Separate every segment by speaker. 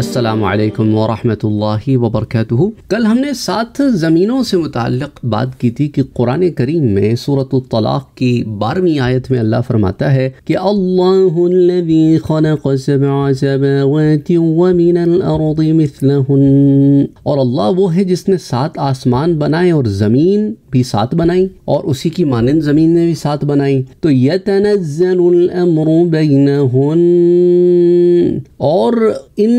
Speaker 1: वरि वरक कल हमने सात ज़मीनों से मुतक बात की थी कि कुरान करीम में सूरत तलाक़ की बारहवीं आयत में अल्लाह फरमाता है कि और अल्लाह वो है जिसने सात आसमान बनाए और ज़मीन भी साथ बनाई और उसी की मानंद ज़मीन ने भी साथ बनाई तो यतनज़ल और इन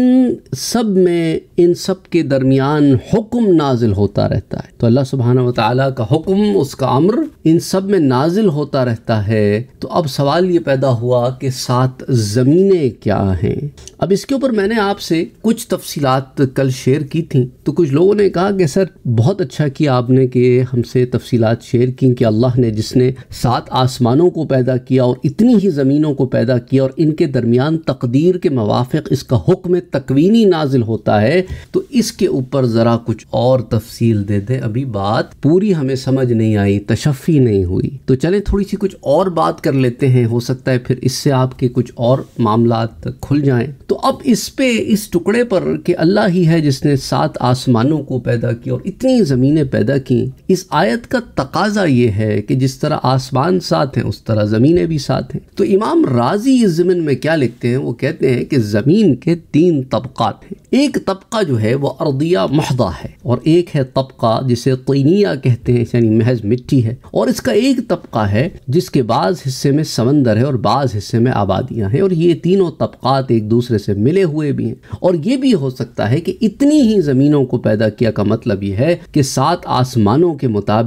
Speaker 1: सब में इन सब के दरमियान हुक्म नाजिल होता रहता है तो अल्लाह सुबहाना वाली का हुक्म उसका अम्र इन सब में नाजिल होता रहता है तो अब सवाल ये पैदा हुआ कि सात ज़मीनें क्या हैं अब इसके ऊपर मैंने आपसे कुछ तफसीत कल शेयर की थी तो कुछ लोगों ने कहा कि सर बहुत अच्छा किया आपने कि हमसे तफसीत शेयर की कि अल्लाह ने जिसने सात आसमानों को पैदा किया और इतनी ही ज़मीनों को पैदा किया और इनके दरमियान तकदीर के मवाफ़ इसका हुक्म तकवी कबीनी नाजिल होता है तो इसके ऊपर ज़रा कुछ और तफसील दे दे अभी बात पूरी हमें समझ नहीं आई तशफ़ी नहीं हुई तो चलें थोड़ी सी कुछ और बात कर लेते हैं हो सकता है फिर इससे आपके कुछ और मामला खुल जाएं तो अब इस पे इस टुकड़े पर कि अल्लाह ही है जिसने सात आसमानों को पैदा किया और इतनी जमीने पैदा की इस आयत का तकाजा ये है कि जिस तरह आसमान साथ हैं उस तरह जमीने भी साथ हैं तो इमाम राजी इस ज़मीन में क्या लिखते हैं वो कहते हैं कि ज़मीन के तीन तब तबका थे एक तबका जो है वह अर्दिया महदा है और एक है तबका जिसे तीनिया कहते हैं यानी महज मिट्टी है और इसका एक तबका है जिसके बाद हिस्से में समंदर है और बाद हिस्से में आबादियां हैं और ये तीनों तबक़ात एक दूसरे से मिले हुए भी हैं और ये भी हो सकता है कि इतनी ही ज़मीनों को पैदा किया का मतलब यह है कि सात आसमानों के मुताबिक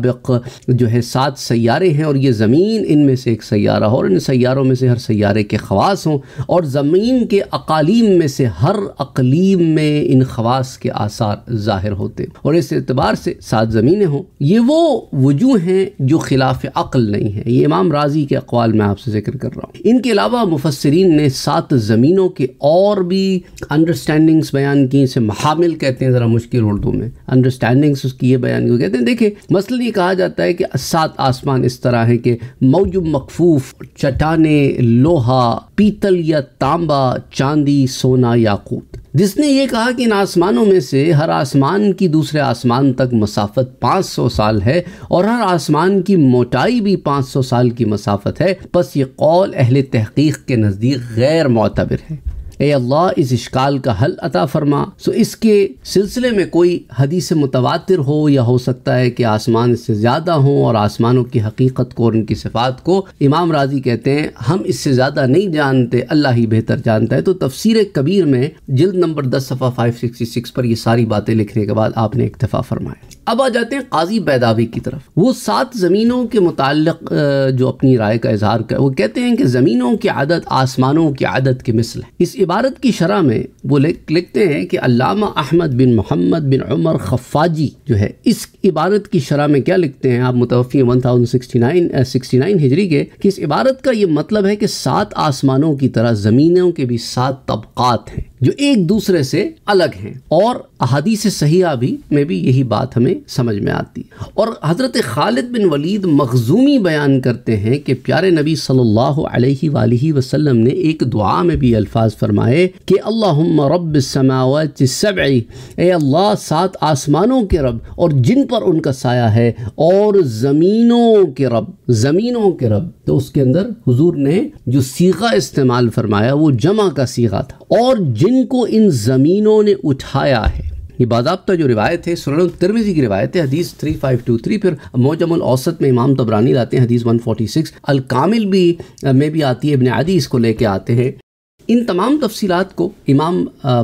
Speaker 1: जो है सात सैारे हैं और ये ज़मीन इनमें से एक सैारा हो और इन सैारों में से हर सैारे के खवास हों और ज़मीन के अकालीम में से हर अकलीम में इन खवास के आसार ज़ाहिर होते और इस एतबार से सात ज़मीनें हों ये वो वजूह हैं जो खिलाफ अक़ल नहीं है ये इमाम राजी के अकवाल मैं आपसे जिक्र कर रहा हूँ इनके अलावा मुफसरीन ने सात ज़मीनों के और भी अंडरस्टैंडिंग्स बयान की इसे महामिल कहते हैं ज़रा मुश्किल उर्दू में अंडरस्टैंडिंग्स उसकी ये बयान क्यों कहते हैं देखिए मसल ये कहा जाता है कि सात आसमान इस तरह हैं कि मौजूद मकफूफ चटाने लोहा पीतल या तांबा चांदी सोना याकूत जिसने ये कहा कि इन आसमानों में से हर आसमान की दूसरे आसमान तक मसाफत 500 साल है और हर आसमान की मोटाई भी 500 साल की मसाफत है बस ये कौल अहल तहकीक के नज़दीक गैर मोतबर है ए अल्लाह इस इश्काल का हल अता फरमा सो इसके सिलसिले में कोई हदीस मुतवातिर हो या हो सकता है कि आसमान से ज़्यादा हो और आसमानों की हकीकत को और उनकी सिफात को इमाम राजी कहते हैं हम इससे ज़्यादा नहीं जानते अल्लाह ही बेहतर जानता है तो तफसीर कबीर में जिल्द नंबर दस सफ़ा फाइव सिक्सटी सिक्स पर यह सारी बातें लिखने के बाद आपने इतफ़ा फरमाया अब आ जाते हैं काजी बैदावी की तरफ वो सात ज़मीनों के मुतक जो अपनी राय का इजहार कर वो कहते हैं कि ज़मीनों की आदत आसमानों की आदत के मिसल है इस इबारत की शरह में वो लिखते हैं कि अलामा अहमद बिन मोहम्मद बिन उमर खफाजी जो है इस इबारत की शरह में क्या लिखते हैं आप मुतफ़ी one thousand sixty nine sixty nine हिजरी के कि इस इबारत का ये मतलब है कि सात आसमानों की तरह ज़मीनों के भी सात तबक़ात हैं जो एक दूसरे से अलग हैं और से सहिया भी में भी यही बात हमें समझ में आती है और हज़रत खालिद बिन वलीद मखजूमी बयान करते हैं कि प्यारे नबी सल्लल्लाहु अलैहि वालैहि वसल्लम ने एक दुआ में भी अल्फाज फरमाए कि अल्लाहुम्म रब्ब समावत सबई ए अल्लाह सात आसमानों के रब और जिन पर उनका साया है और ज़मीनों के रब ज़मीनों के रब तो उसके अंदर हुजूर ने जो सीगा इस्तेमाल फरमाया वो जमा का सीगा था और जिनको इन ज़मीनों ने उठाया है ये बाबा जो रिवायत है सुरन तिरमिजी की रिवायत है हदीस 3523 फिर मोजमल औसत में इमाम तबरानी लाते हैं हदीस 146 अल कामिल भी में भी आती है इबन आदि इसको लेके आते हैं इन तमाम तफसीत को इमाम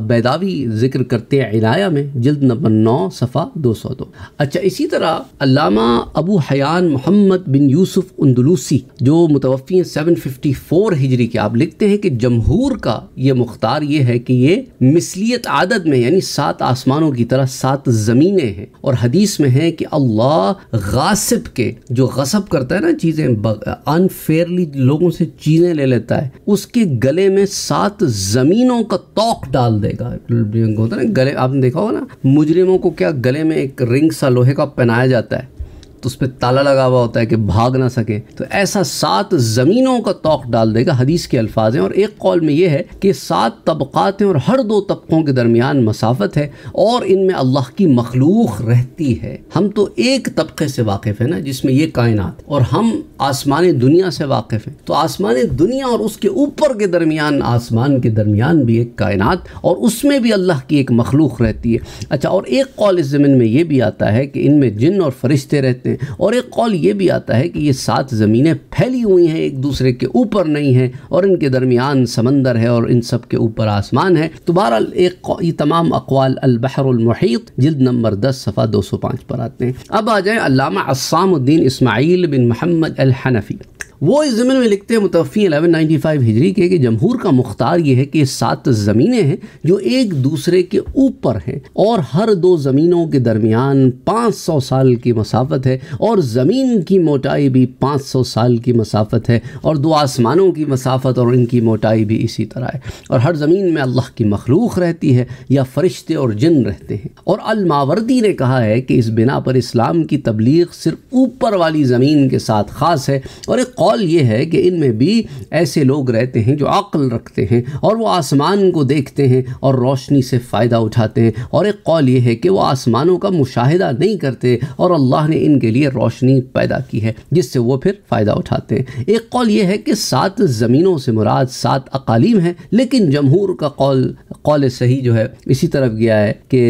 Speaker 1: बैदावी ज़िक्र करते इनाया में जल्द नंबर नौ सफ़ा दो सौ दो अच्छा इसी तरह अलामा Abu Hayyan Muhammad bin Yusuf Andalusi जो मुतवफ़ी सेवन फिफ्टी फ़ोर हिजरी के आप लिखते हैं कि जमहूर का ये मुख्तार ये है कि ये मिसलियत आदत में यानी सात आसमानों की तरह सात ज़मीनें हैं और हदीस में है कि अल्लाह गासिब के जो गसब करता है ना चीज़ें अनफेयरली लोगों से चीज़ें ले लेता है उसके गले में साथ ज़मीनों का तोक डाल देगा होता है ना गले आपने देखा होगा ना मुजरिमों को क्या गले में एक रिंग सा लोहे का पहनाया जाता है तो उस पर ताला लगा हुआ होता है कि भाग ना सके तो ऐसा सात ज़मीनों का तोक डाल देगा हदीस के अल्फाज हैं और एक कौल में यह है कि सात तबक़ात हैं और हर दो तबक़ों के दरमियान मसाफत है और इनमें अल्लाह की मखलूक रहती है हम तो एक तबके से वाकिफ़ है ना जिसमें ये कायनात और हम आसमान दुनिया से वाकिफ़ हैं तो आसमान दुनिया और उसके ऊपर के दरमियान आसमान के दरमियान भी एक कायनात और उसमें भी अल्लाह की एक मखलूक रहती है अच्छा और एक कौल इस ज़मीन में ये भी आता है कि इनमें जिन और फरिश्ते रहते हैं सकते हैं और एक कॉल ये भी आता है कि ये सात ज़मीनें फैली हुई हैं एक दूसरे के ऊपर नहीं हैं और इनके दरमियान समंदर है और इन सब के ऊपर आसमान है तो बहरहाल एक ये तमाम अकवाल अलबहरमहीत जल्द नंबर दस सफ़ा दो सौ पाँच पर आते हैं अब आ जाएँ अलामा असामुद्दीन इसमाइल बिन महमद अलहनफ़ी वो इस ज़मीन में लिखते हैं मुतफ़ी नाइन्टी फाइव हिजरी के कि जमहूर का मुख्तार ये है कि सात ज़मीनें हैं जो एक दूसरे के ऊपर हैं और हर दो ज़मीनों के दरमियान पाँच सौ साल की मसाफत है और ज़मीन की मोटाई भी पाँच सौ साल की मसाफत है और दो आसमानों की मसाफत और इनकी मोटाई भी इसी तरह है और हर ज़मीन में अल्लाह की मखलूक रहती है या फरिश्ते और जिन रहते हैं और अलमावर्दी ने कहा है कि इस बिना पर इस्लाम की तबलीग सिर्फ ऊपर वाली ज़मीन के साथ ख़ास है और एक कौल ये है कि इनमें भी ऐसे लोग रहते हैं जो अक्ल रखते हैं और वो आसमान को देखते हैं और रोशनी से फ़ायदा उठाते हैं और एक कौल ये है कि वो आसमानों का मुशाहिदा नहीं करते और अल्लाह ने इनके लिए रोशनी पैदा की है जिससे वो फिर फ़ायदा उठाते हैं एक कौल ये है कि सात ज़मीनों से मुराद सात अकालीम हैं लेकिन जमहूर का कौल कौल सही जो है इसी तरफ गया है कि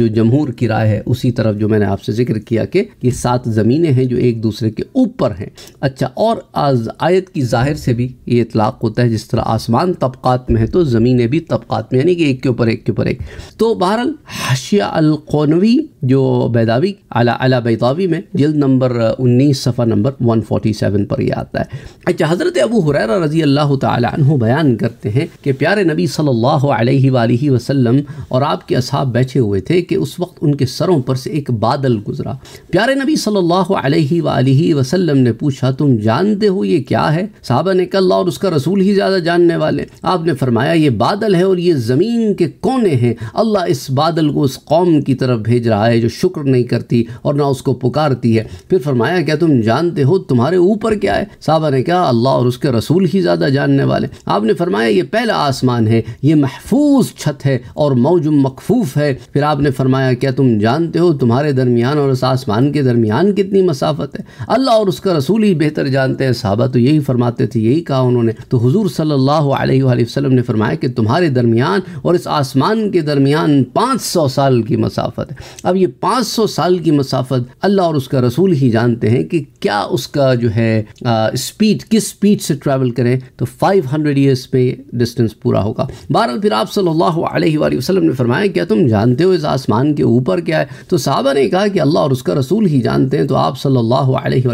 Speaker 1: जो जमहूर की राय है उसी तरफ जो मैंने आपसे जिक्र किया कि ये सात ज़मीनें हैं जो एक दूसरे के ऊपर हैं अच्छा और और आयत की ज़ाहिर से भी ये इतलाक़ होता है जिस तरह आसमान तबक़ात में है तो ज़मीनें भी तबक़ात में यानी कि एक के ऊपर एक के ऊपर एक तो बहरहाल हशिया अलकौनवी जो बैदावी अला अला बैदावी में जल्द नंबर उन्नीस सफ़ा नंबर वन फोटी सेवन पर यह आता है अच्छा हज़रत अबू हुरैरा रज़ी अल्लाह तु बयान करते हैं कि प्यारे नबी सल्लल्लाहु अलैहि वसल्लम और आपके असहाब बैठे हुए थे कि उस वक्त उनके सरों पर से एक बादल गुजरा प्यारे नबी सल्लल्लाहु अलैहि वसल्लम ने पूछा तुम जान जानते हो ये क्या है साहबा ने कल्ला और उसका रसूल ही ज़्यादा जानने वाले आपने फरमाया ये बादल है और ये ज़मीन के कोने हैं अल्लाह इस बादल को उस कौम की तरफ भेज रहा है जो शुक्र नहीं करती और ना उसको पुकारती है फिर फरमाया क्या तुम जानते हो तुम्हारे ऊपर क्या है साहबा ने कहा अल्लाह और उसके रसूल ही ज़्यादा जानने वाले आपने फरमाया ये पहला आसमान है ये महफूज छत है और मौजूम मकफूफ है फिर आपने फरमाया क्या तुम जानते हो तुम्हारे दरमियान और उस आसमान के दरमियान कितनी मसाफत है अल्लाह और उसका रसूल ही बेहतर जान जानते हैं साहबा तो यही फरमाते थे यही कहा उन्होंने तो हजूर सल्लल्लाहु अलैहि ने फरमाया कि तुम्हारे दरमियान और इस आसमान के दरमियान पाँच सौ साल की मसाफत है अब ये पाँच सौ साल की मसाफत अल्लाह और उसका रसूल ही जानते हैं कि क्या उसका जो है स्पीड किस स्पीड से ट्रैवल करें तो फाइव हंड्रेड ईयर्स में डिस्टेंस पूरा होगा बहरहाल फिर आप सल्ला वसलम ने फरमाया क्या तुम जानते हो इस आसमान के ऊपर क्या है तो साहबा ने कहा कि अल्लाह और उसका रसूल ही जानते हैं तो आप सल्ला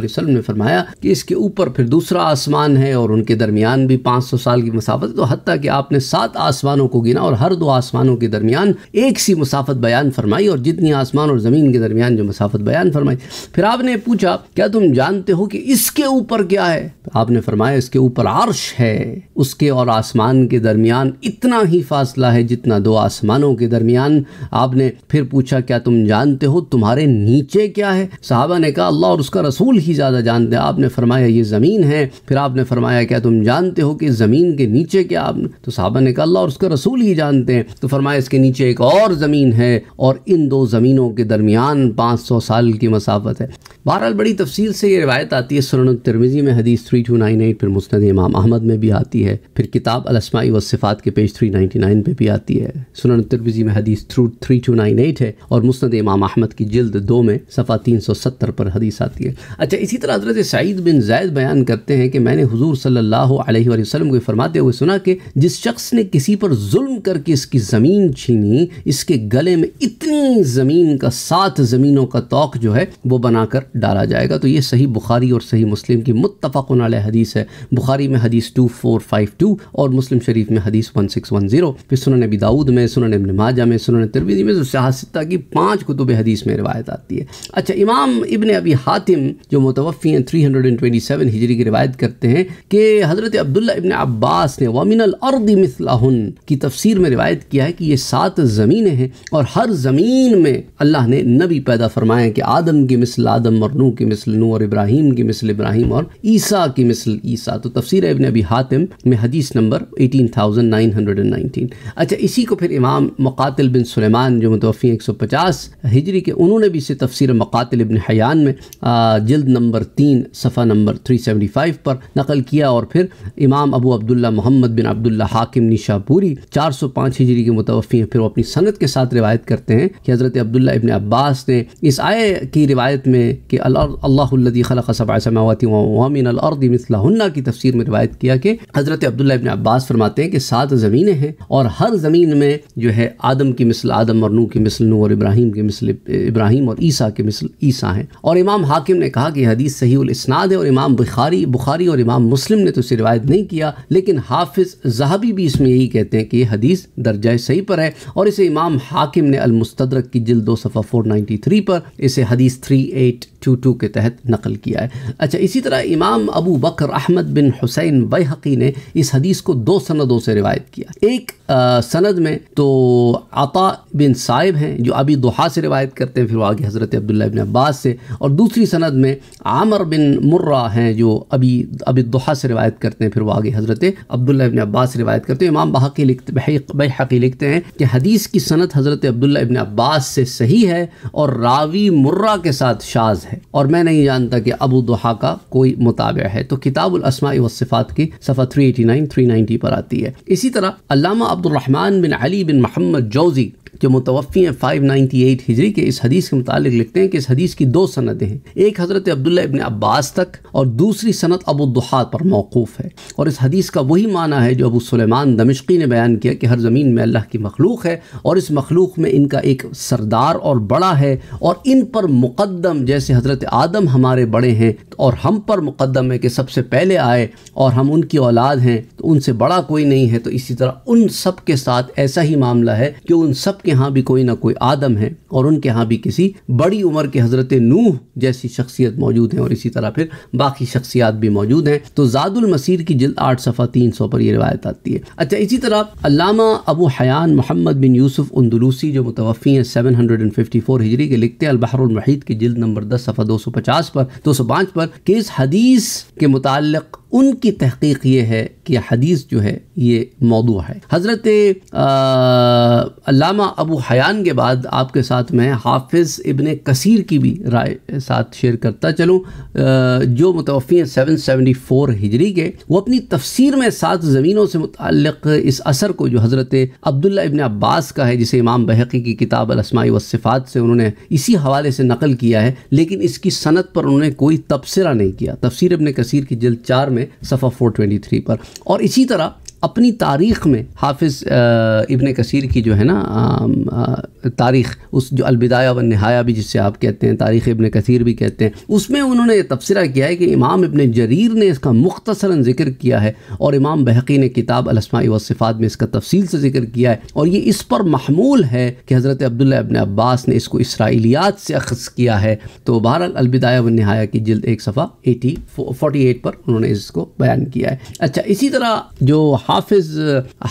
Speaker 1: वसलम ने फरमाया कि इसके ऊपर फिर दूसरा आसमान है और उनके दरमियान भी 500 साल की मुसाफत तो हती कि आपने सात आसमानों को गिना और हर दो आसमानों के दरमियान एक सी मुसाफत बयान फरमाई और जितनी आसमान और ज़मीन के दरमियान जो मुसाफत बयान फरमाई फिर आपने पूछा क्या तुम जानते हो कि इसके ऊपर क्या है तो आपने फरमाया इसके ऊपर आर्श है उसके और आसमान के दरमियान इतना ही फासला है जितना दो आसमानों के दरमियान आपने फिर पूछा क्या तुम जानते हो तुम्हारे नीचे क्या है साहबा ने कहा अल्लाह और उसका रसूल ही ज़्यादा जानते हैं आपने फरमाया है ये ज़मीन है फिर आपने फरमाया क्या तुम जानते हो कि ज़मीन के नीचे क्या आप तो साहबा ने कहा अल्लाह और उसका रसूल ही जानते हैं तो फरमाया इसके नीचे एक और ज़मीन है और इन दो ज़मीनों के दरमियान पाँच सौ साल की मसाफत है बहरहाल बड़ी तफसील से ये रवायत आती है सुरन तिरमिजी में हदीस थ्री टू नाइन एट फिर मुस्त इमाम अहमद में भी आती है फिर किताब अलस्माई व सिफ़ात के पेज थ्री नाइन्टी नाइन पर भी आती है सुरन तिरमिजी में हदीस three three two nine eight है और मुस्त इमाम अहमद की जल्द दो में सफ़ा तीन सौ सत्तर पर हदीस आती है अच्छा इसी तरह हजरत सईद बिन जैद जायज़ बयान करते हैं कि मैंने हजूर सल्ला वसलम को फरमाते हुए सुना कि जिस शख्स ने किसी पर जुल्म करके इसकी ज़मीन छीनी इसके गले में इतनी ज़मीन का सात ज़मीनों का तोक जो है वो बनाकर डाला जाएगा तो ये सही बुखारी और सही मुस्लिम की मुतफ़ा मुतफ़न हदीस है बुखारी में हदीस टू फोर फाइव टू और मुस्लिम शरीफ में हदीस वन सिक्स वन ज़ीरो फिर सुन नबी दाऊद में सुन इबन माजा में सुन तरवीज़ी में जो की पाँच कुतुब हदीस में रवायत आती है अच्छा इमाम इबन अबी हातिम जो मुतवफ़ी हैं three hundred and twenty seven हिजरी की रिवायत करते हैं कि हज़रत अब्दुल्ला इबन अब्बास ने वमिनल अर्द मिसलाहन की तफसीर में रिवायत किया है कि ये सात ज़मीनें हैं और हर ज़मीन में अल्लाह ने नबी पैदा फरमाया कि आदम की मिसल आदम और नू की मिसल नू और इब्राहिम की मिसल इब्राहिम और ईसा की मिसल ईसा तो तफसीर इबन अबी हातिम में हदीस नंबर 18,919 अच्छा इसी को फिर इमाम मकातिल बिन सुलेमान जो मुतवफ़ी एक सौ पचास हिजरी के उन्होंने भी इसे तफसीर मकातिल इबन हयान में जल्द नंबर तीन सफ़ा नंबर नंबर 375 पर नकल किया और फिर इमाम अबू अब्दुल्ला मोहम्मद बिन अब्दुल्ला हाकिम निशापुरी 405 हिजरी के मुतवफ़ी हैं फिर वो अपनी सनत के साथ रिवायत करते हैं कि हज़रत अब्दुल्ला इबन अब्बास ने इस आय की रिवायत में कि अल्लाह खलक सबासमावती की तफसर में रिवायत किया कि हज़रत अब्दुल्ला इबन अब्बास फरमाते हैं कि सात ज़मीनें हैं और हर ज़मीन में जो है आदम की मिसल आदम और नू की मिसल नू और इब्राहिम की मिसल इब्राहिम और ईसा के मिसल ईसा हैं और इमाम हाकिम ने कहा कि हदीस सही उल इसनाद है और इमाम इमाम बुखारी बुखारी और इमाम मुस्लिम ने तो इसे रिवायत नहीं किया लेकिन हाफिज़ जहाबी भी इसमें यही कहते हैं कि यह हदीस दर्जा सही पर है और इसे इमाम हाकिम ने अलमस्तरक की जिल दो सफ़ा फोर नाइन्टी थ्री पर इसे हदीस थ्री एट टू टू के तहत नकल किया है अच्छा इसी तरह इमाम अबू बकर अहमद बिन हुसैन बैहकी ने इस हदीस को दो सनदों से रिवायत किया एक आ, सनद में तो आता बिन साहिब हैं जो अभी दोहा से रिवायत करते हैं फिर आगे हज़रत अब्दुल्ला बिन अब्बास से और दूसरी सनद में आमर बिन मुर्रा हैं जो अभी अभी दोहा से रिवायत करते हैं फिर वो आगे हज़रत अब्दुल्ला बिन अब्बास रिवायत करते हैं इमाम बहाकी लिखते बहकी लिखते हैं कि हदीस की सनत हज़रत अब्दुल्ला इबन अब्बास से सही है और रावी मुर्रा के साथ शाज है है और मैं नहीं जानता कि अबू दुहा का कोई मुताबा है तो किताबुल असमाई वफ़ात की सफ़ा थ्री नाइनटी पर आती है इसी तरह अलामा अब्दुलरहमान बिन अली बिन मोहम्मद जौजी जो मुतवफ़ी हैं 598 हिजरी के इस हदीस के मुतालिक लिखते हैं कि इस हदीस की दो सनतें हैं एक हज़रत अब्दुल्ला इबन अब्बास तक और दूसरी सनत अबू दुहात पर मौकूफ़ है और इस हदीस का वही माना है जो अबू सलेमान दमिश्की ने बयान किया कि हर ज़मीन में अल्लाह की मखलूक है और इस मखलूक में इनका एक सरदार और बड़ा है और इन पर मुक़दम जैसे हज़रत आदम हमारे बड़े हैं और हम पर मुक़दम है कि सबसे पहले आए और हम उनकी औलाद हैं तो उनसे बड़ा कोई नहीं है तो इसी तरह उन सब के साथ ऐसा ही मामला है कि उन सब उसके यहाँ भी कोई ना कोई आदम है और उनके यहाँ भी किसी बड़ी उम्र के हज़रत नूह जैसी शख्सियत मौजूद है और इसी तरह फिर बाकी शख्सियात भी मौजूद हैं तो जादुल मसीर की जल्द आठ सफ़ा तीन सौ पर यह रिवायत आती है अच्छा इसी तरह अलामा Abu Hayyan Muhammad bin Yusuf Andalusi जो मुतवफ़ी हैं seven hundred and fifty four हिजरी के लिखते हैं अलबहरमहीद की जल्द नंबर दस सफ़ा दो सौ पचास पर दो सौ पाँच पर कि इस हदीस के मुतल उनकी तहकीक ये है कि हदीस जो है ये मौदू है हज़रत अलामा अबू हयान के बाद आपके साथ मैं हाफिज़ इबन कसीर की भी राय साथ शेयर करता चलूँ जो मुतवफ़ी हैं सेवन सेवेंटी फ़ोर हिजरी के वो अपनी तफसीर में सात ज़मीनों से मुतक इस असर को जो हज़रत अब्दुल्ला इबन अब्बास का है जिसे इमाम बहकी की किताब अलसमाई वसिफ़ात से उन्होंने इसी हवाले से नकल किया है लेकिन इसकी सनत पर उन्होंने कोई तबसरा नहीं किया तफसीर इबन कसीर की जल्द चार में सफ़ा 423 पर और इसी तरह अपनी तारीख़ में हाफिज़ इबन कसीर की जो है ना तारीख़ उस जो अलबिदाया व नहाया भी जिससे आप कहते हैं तारीख़ इबन कसीर भी कहते हैं उसमें उन्होंने तबसरा किया है कि इमाम इबन जरीर ने इसका मुख्तसरा जिक्र किया है और इमाम बहकी ने किताब अलसमाई वफ़ात में इसका तफसील से जिक्र किया है और ये इस पर महमूल है कि हज़रत अब्दुल्ला अबन अब्बास ने इसको इसराइलियात से अखस किया है तो बहरहाल अलबिदाया व नहाया की जल्द एक सफ़ा एटी फोर्टी एट पर उन्होंने इसको बयान किया है अच्छा इसी तरह जो हाफिज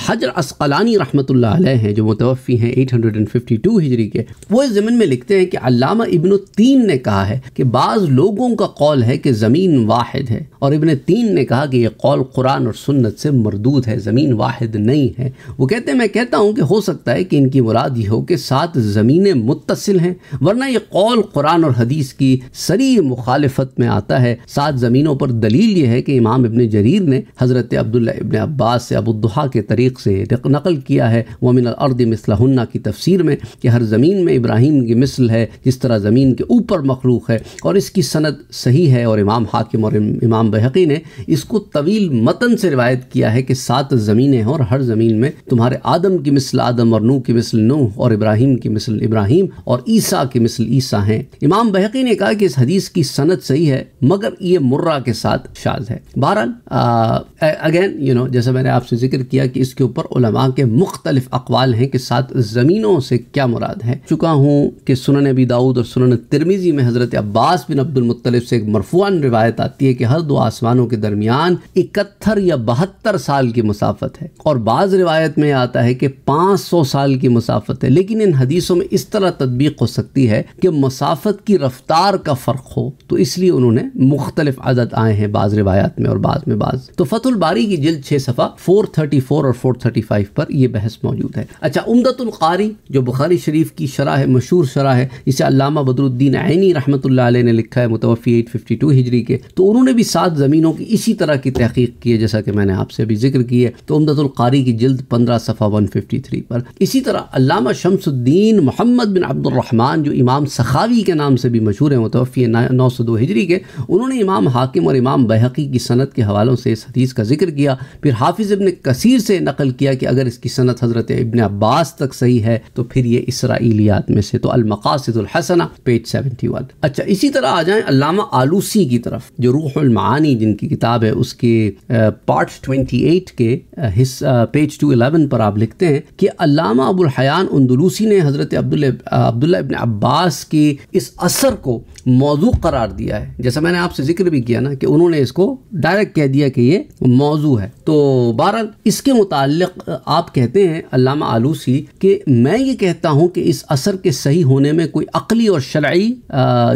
Speaker 1: हजर असकलानी रहमत हैं जो मुतवफ़ी हैं 852 हिजरी के वो इस ज़मीन में लिखते हैं कि अलामा इबन तीन ने कहा है कि बाज़ लोगों का कौल है कि ज़मीन वाहिद है और इबन तीन ने कहा कि यह कौल कुरान और सुन्नत से मरदूद है ज़मीन वाहिद नहीं है वो कहते हैं मैं कहता हूँ कि हो सकता है कि इनकी मुराद ये हो कि सात ज़मीनें मुतसिल हैं वरना ये कौल कुरान और हदीस की सरी मुखालफत में आता है सात ज़मीनों पर दलील ये है कि इमाम इबन जरीर ने हज़रत अब्दुल्ला इबन अब्बास अब्बास से अबुद्दुहा के तरीक़ से नकल किया है वमिन अर्द मिसलहन्ना की तफसीर में कि हर ज़मीन में इब्राहिम की मिसल है जिस तरह ज़मीन के ऊपर मखलूक है और इसकी सनद सही है और इमाम हाकिम और इमाम बहकी ने इसको तवील मतन से रिवायत किया है कि सात ज़मीनें हैं और हर ज़मीन में तुम्हारे आदम की मिसल आदम और नू की मिसल नू और इब्राहिम की मिसल इब्राहिम और ईसा की मिसल ईसा हैं इमाम बहकी ने कहा कि इस हदीस की सनत सही है मगर ये मुर्रा के साथ शाज है बहरहाल अगेन यू नो जैसे मैंने आपसे जिक्र किया कि इसके ऊपर उलमा के मुख्तलिफ अकवाल हैं कि सात ज़मीनों से क्या मुराद है चुका हूँ कि सुनन अबी दाऊद और सुनन तिरमिजी में हज़रत अब्बास बिन अब्दुल मुतलिफ से एक मरफुआन रिवायत आती है कि हर दो आसमानों के दरमियान इकहत्तर या बहत्तर साल की मुसाफत है और बाज़ रिवायत में आता है कि पाँच सौ साल की मुसाफत है लेकिन इन हदीसों में इस तरह तदबीक हो सकती है कि मुसाफत की रफ्तार का फ़र्क हो तो इसलिए उन्होंने मुख्तलिफ आदत आए हैं बाज़ रिवायात में और बाद में बाज़ तो फतुल बारी की जिल्द छः सफ़ा 434 और 435 पर यह बहस मौजूद है अच्छा उमदतुल्कारी जो बुखारी शरीफ की शराह है मशहूर शराह है इसे अलामा बदरुद्दीन आईनी रहमत ने लिखा है मुतवफ़ी एट फिफ्टी टू हिजरी के तो उन्होंने भी सात ज़मीनों की इसी तरह की तहकीक की है जैसा कि मैंने आपसे अभी जिक्र की है तो उमदतुल्कारी की जल्द पंद्रह सफ़ा वन फिफ्टी थ्री पर इसी तरह अलामा शमसुद्दीन मोहम्मद बिन अब्दुलरहमान जो इमाम सखावी के नाम से भी मशहूर हैं मुतवफ़ी नौ सौ दो हिजरी के उन्होंने इमाम हाकिम और इमाम बहकी की सनत के हवालों से इस हदीस का जिक्र किया फिर हाफिज़ इबन कसीर से नकल किया कि अगर इसकी सनत हज़रत इबन अब्बास तक सही है तो फिर ये इसराइलियात में से तो अलमकासदुलहसना पेज सेवेंटी वन अच्छा इसी तरह आ जाए अलामा आलूसी की तरफ जो रूहमानी जिनकी किताब है उसके पार्ट ट्वेंटी एट के हिस पेज टू एलेवन पर आप लिखते हैं कि अलामा अबुल हयान उन्दलूसी ने हज़रत अब्दुल्ला इबन अब्बास के इस असर को मौजू करार दिया है जैसा मैंने आपसे जिक्र भी किया ना कि उन्होंने इसको डायरेक्ट कह दिया कि ये मौजू है तो बहरहाल इसके मुतालिक आप कहते हैं अलामा आलूसी कि मैं ये कहता हूँ कि इस असर के सही होने में कोई अकली और शराय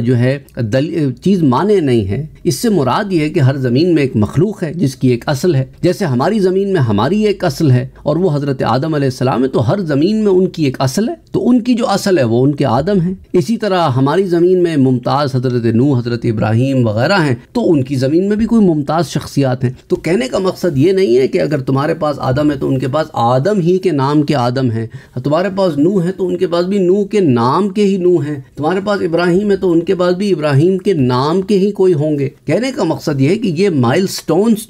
Speaker 1: जो है दल चीज़ माने नहीं है इससे मुराद ये है कि हर ज़मीन में एक मखलूक है जिसकी एक असल है जैसे हमारी ज़मीन में हमारी एक असल है और वो हज़रत आदम आसमाम है तो हर ज़मीन में उनकी एक असल है तो उनकी जो असल है वो उनके आदम है इसी तरह हमारी ज़मीन में मुमताज़ हज़रत नू हज़रत इब्राहिम वगैरह हैं तो उनकी ज़मीन में भी कोई मुमताज़ शख्सियात हैं तो कहने का मकसद ये नहीं है कि अगर अगर तुम्हारे पास आदम है तो उनके पास आदम ही के नाम के आदम हैं तुम्हारे पास नू है तो उनके पास भी नू के नाम के ही नू हैं तुम्हारे पास इब्राहिम है तो उनके पास भी इब्राहिम के नाम के ही कोई होंगे कहने का मकसद ये है कि ये माइल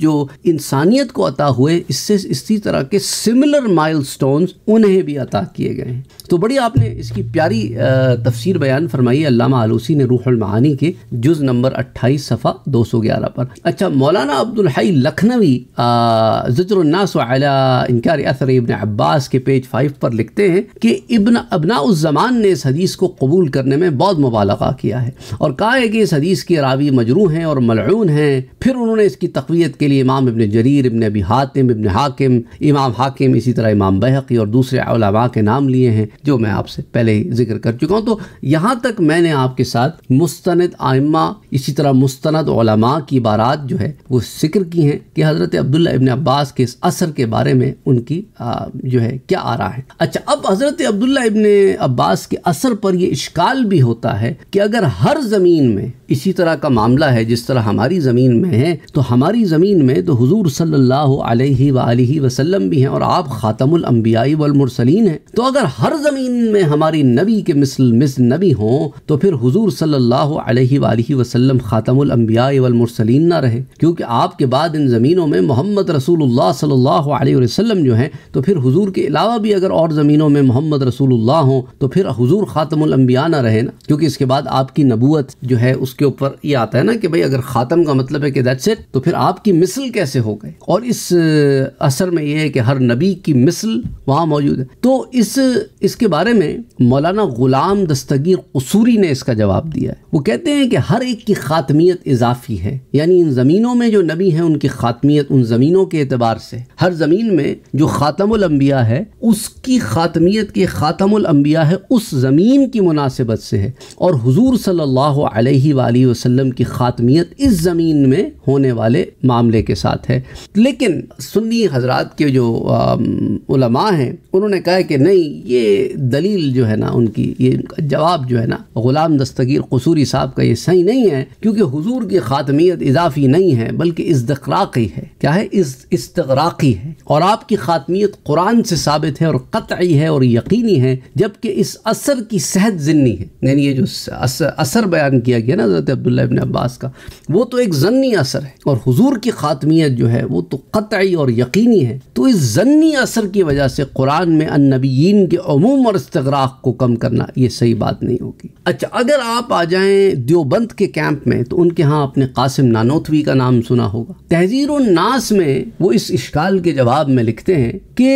Speaker 1: जो इंसानियत को अता हुए इससे इसी तरह के सिमिलर माइल उन्हें भी अता किए गए तो बड़ी आपने इसकी प्यारी तफसीर बयान फरमाई अल्लामा आलूसी ने रूहल महानी के जुज़ नंबर अट्ठाईस सफ़ा दो सौ ग्यारह पर अच्छा मौलाना अब्दुल हई लखनवी जिक्र नास अला इनकार असर इबन अब्बास के पेज फाइव पर लिखते हैं कि इबन अबना जमान ने इस हदीस को कबूल करने में बहुत मुबालगा किया है और कहा है कि इस हदीस के रावी मजरू हैं और मलून हैं फिर उन्होंने इसकी तकवीत के लिए इमाम इबन जरीर इबन अबी हातिम इबन हाकिम इमाम हाकिम इसी तरह इमाम बहकी और दूसरे अलावा के नाम लिए हैं जो मैं आपसे पहले ही जिक्र कर चुका हूँ तो यहाँ तक मैंने आपके साथ मुस्तनद आइमा इसी तरह मुस्तनद की बारात जो है वो जिक्र की हैं कि हज़रत अब्दुल्ला इबन अब्बास के इस असर के बारे में उनकी जो है क्या आ रहा है अच्छा अब हज़रत अब्दुल्ला इबन अब्बास के असर पर यह इश्काल भी होता है कि अगर हर ज़मीन में इसी तरह का मामला है जिस तरह हमारी ज़मीन में है तो हमारी ज़मीन में तो हुजूर सल्लल्लाहु अलैहि सल्ला वसल्लम भी हैं और आप ख़ातमुल अम्बियाई वलमरसलीन हैं तो अगर हर ज़मीन में हमारी नबी के मिसल मिस नबी हों तो फिर हुजूर सल्लल्लाहु अलैहि वसल्लम ख़ातमुल अम्बियाई वलमरसलीन ना रहे क्योंकि आपके बाद इन ज़मीनों में मोहम्मद रसूल सल्ला वसम जो हैं तो फिर हजूर के अलावा भी अगर और ज़मीनों में मोहम्मद रसूल हों तो फिर हजूर ख़ातमुल ना रहे ना क्योंकि इसके बाद आपकी नबूत जो है उस उसके ऊपर ये आता है ना कि भाई अगर ख़ातम का मतलब है कि दैट्स इट तो फिर आपकी मिसल कैसे हो गए और इस असर में यह है कि हर नबी की मिसल वहाँ मौजूद है तो इस इसके बारे में मौलाना गुलाम दस्तगीर कसूरी ने इसका जवाब दिया है वो कहते हैं कि हर एक की खात्मियत इजाफी है यानी इन ज़मीनों में जो नबी हैं उनकी खात्मियत उन ज़मीनों के अतबार से हर ज़मीन में जो ख़ातमबिया है उसकी खात्मियत के खातमुलंबिया है उस ज़मीन की मुनासिबत से है और हजूर सल्ला अलैहि वसल्लम की ख़ात्मियत इस ज़मीन में होने वाले मामले के साथ है लेकिन सुन्नी हजरात के जो उलमा हैं उन्होंने कहा कि नहीं ये दलील जो है ना उनकी ये जवाब जो है ना ग़ुलाम दस्तगीर कसूरी साहब का ये सही नहीं है क्योंकि हुजूर की ख़ात्मियत इजाफी नहीं है बल्कि इसदराक़ी है क्या है इस इसतराक़ी है और आपकी ख़ात्मियत कुरान से साबित है और कतई है और यकीनी है जबकि इस असर की सेहत ज़िन्नी है यानी ये जो असर बयान किया गया ना हज़रत अब्दुल्ला इबन अब्बास का वो तो एक ज़न्नी असर है और हुजूर की ख़ात्मियत जो है वो तो कतई और यकीनी है तो इस ज़न्नी असर की वजह से कुरान में अनबीन के अमूम और इस्तराक को कम करना ये सही बात नहीं होगी अच्छा अगर आप आ जाएँ देवबंद के कैंप में तो उनके यहाँ अपने कासिम नानोतवी का नाम सुना होगा तहजीर उन्नास में वो इस इश्काल के जवाब में लिखते हैं कि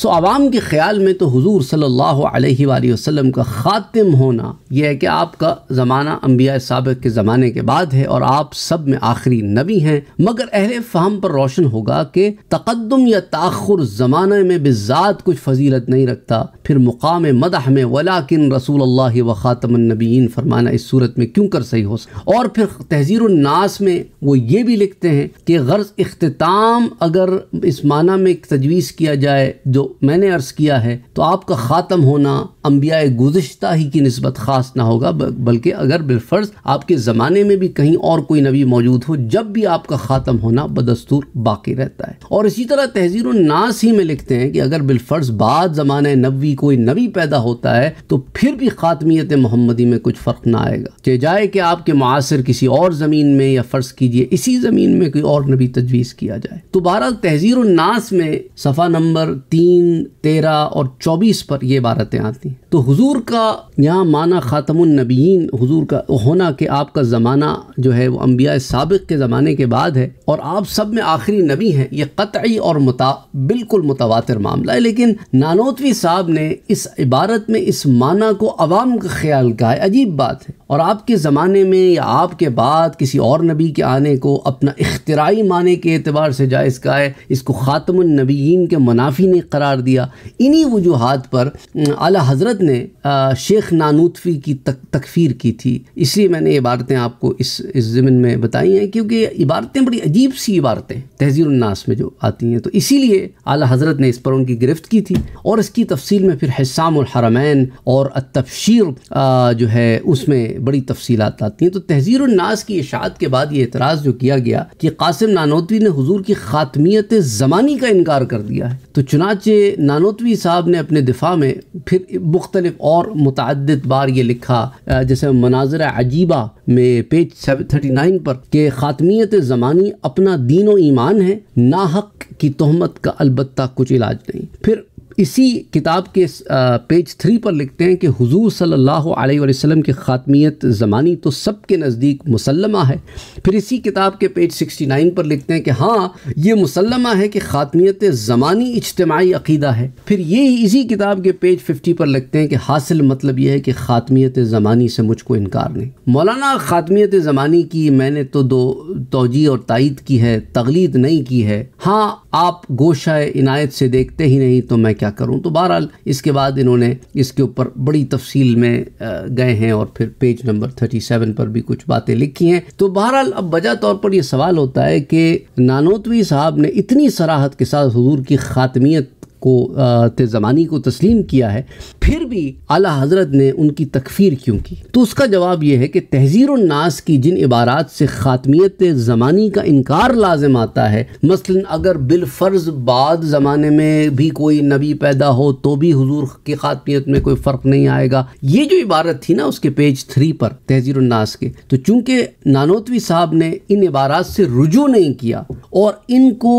Speaker 1: सो आवाम के ख्याल में तो हुजूर सल्लल्लाहु अलैहि वसल्लम का ख़ातिम होना यह है कि आपका ज़माना अम्बिया सबक के ज़माने के बाद है और आप सब में आखिरी नबी हैं मगर अहल फ़ाम पर रोशन होगा कि तकदम या ताखुर ज़माने में बिजात कुछ फजीलत नहीं रखता फिर मुकाम मदह में वलाकिन रसूल अल्लाह व ख़ातमनबीन फरमाना इस सूरत में क्यों कर सही हो सकता और फिर तहजीर तहजीरनास में वो ये भी लिखते हैं कि गर्ज अख्ताम अगर इस माना में तजवीज़ किया जाए जो मैंने अर्ज़ किया है तो आपका ख़ात्म होना अम्बिया गुज्त ही की नस्बत ख़ास ना होगा बल्कि अगर बिलफर्ज आपके आपके ज़माने में भी कहीं और कोई नबी मौजूद हो जब भी आपका ख़ात्म होना बदस्तूर बाकी रहता है और इसी तरह तहजीर नास ही में लिखते हैं कि अगर बिलफर्ज बाद ज़माने नबी कोई नबी पैदा होता है तो फिर भी ख़ात्मियत मोहम्मदी में कुछ फ़र्क ना आएगा चे जाए कि आपके मासर किसी और ज़मीन में या फ़र्ज़ कीजिए इसी ज़मीन में कोई और नबी तजवीज़ किया जाए तो बहरहाल तहजीर नास में सफ़ा नंबर तीन तेरह और चौबीस पर यह इबारतें आती हैं तो हजूर का यहाँ माना ख़ातमनबीन हजूर का होना के आपका ज़माना जो है वो अम्बिया सबक के ज़माने के बाद है और आप सब में आखिरी नबी हैं ये कतई और मुता बिल्कुल मुतवा मामला है लेकिन नानोतवी साहब ने इस इबारत में इस माना को आवाम का ख्याल कहा है अजीब बात है और आपके ज़माने में या आपके बाद किसी और नबी के आने को अपना इख्तराई माने के अतबार से जायज़ का है इसको ख़ातमनबीन के मुनाफी ने करार दिया इन्हीं वजूहत पर अला हज़रत ने शेख नानूतवी की तक, तकफ़ीर की थी इसलिए मैंने ये इबारतें आपको इस इस ज़मीन में बताई हैं क्योंकि इबारतें बड़ी अजीब सी इबारतें तहजीरनास में जो आती हैं तो इसीलिए अली हज़रत ने इस पर उनकी गिरफ्त की थी और इसकी तफसील में फिर हसाम हरमैन और तफशीर जो है उसमें बड़ी तफसीलात आती हैं तो तहजीर नाज की इशात के बाद ये एतराज़ जो किया गया कि कासिम नानोतवी ने हजूर की ख़ात्मियत ज़मानी का इनकार कर दिया है तो चुनाचे नानोतवी साहब ने अपने दिफा में फिर मुख्तलिफ और मुतद बार ये लिखा जैसे मनाजर अजीबा में पेज थर्टी नाइन पर कि ख़ात्मियत ज़मानी अपना दीन व ईमान है ना हक की तहमत का अलबत्ता कुछ इलाज नहीं फिर इसी किताब के पेज थ्री पर लिखते हैं कि हुजूर सल्लल्लाहु अलैहि वसल्लम की ख़ात्मियत ज़मानी तो सब के नज़दीक मुसलमा है फिर इसी किताब के पेज सिक्सटी नाइन पर लिखते हैं कि हाँ ये मुसलमा है कि ख़ात्मियत ज़मानी इज्तमाही अकीदा है फिर ये इसी किताब के पेज फिफ्टी पर लिखते हैं कि हासिल मतलब यह है कि ख़ात्मियत ज़मानी से मुझको इनकार नहीं मौलाना ख़ात्मियत ज़मानी की मैंने तो दो तोजी और तइद की है तगलीद नहीं की है हाँ आप गोशा इनायत से देखते ही नहीं तो मैं क्या करूँ तो बहरहाल इसके बाद इन्होंने इसके ऊपर बड़ी तफसील में गए हैं और फिर पेज नंबर थर्टी सेवन पर भी कुछ बातें लिखी हैं तो बहरहाल अब वजह तौर पर यह सवाल होता है कि नानोतवी साहब ने इतनी सराहत के साथ हजूर की खातमियत को ज़मानी को तस्लीम किया है फिर भी आला हज़रत ने उनकी तकफ़ीर क्यों की तो उसका जवाब यह है कि तहजीर नास की जिन इबारात से ख़ात्मियत ज़मानी का इनकार लाजम आता है मसलन अगर बिलफ़र्ज़ बाद ज़माने में भी कोई नबी पैदा हो तो भी हजूर की ख़ात्मियत में कोई फ़र्क नहीं आएगा ये जो इबारत थी ना उसके पेज थ्री पर तहजीर नास के तो चूंकि नानोतवी साहब ने इन इबारात से रुजू नहीं किया और इनको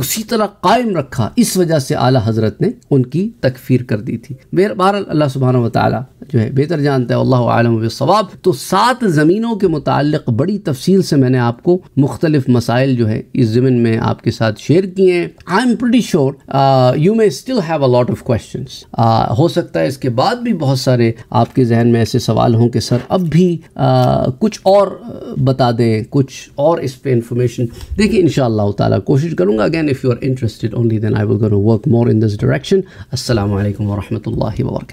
Speaker 1: उसी तरह कायम रखा इस वजह से आला हज़रत ने उनकी तकफीर कर दी थी बहरहाल अल्लाह सुबहाना वाली जो है बेहतर जानता है अल्लाह आलम सवाब तो सात ज़मीनों के मुतक बड़ी तफसील से मैंने आपको मुख्तलिफ मसाइल जो है इस ज़मीन में आपके साथ शेयर किए हैं I am pretty sure you may still have a lot of question हो सकता है इसके बाद भी बहुत सारे आपके जहन में ऐसे सवाल हों कि सर अब भी आ, uh, कुछ और uh, बता दें कुछ और इस पर इंफॉर्मेशन देखिए इन शाह कोशिश करूँगा again if you are interested only then I will work more in this direction असल वरहमल वर्क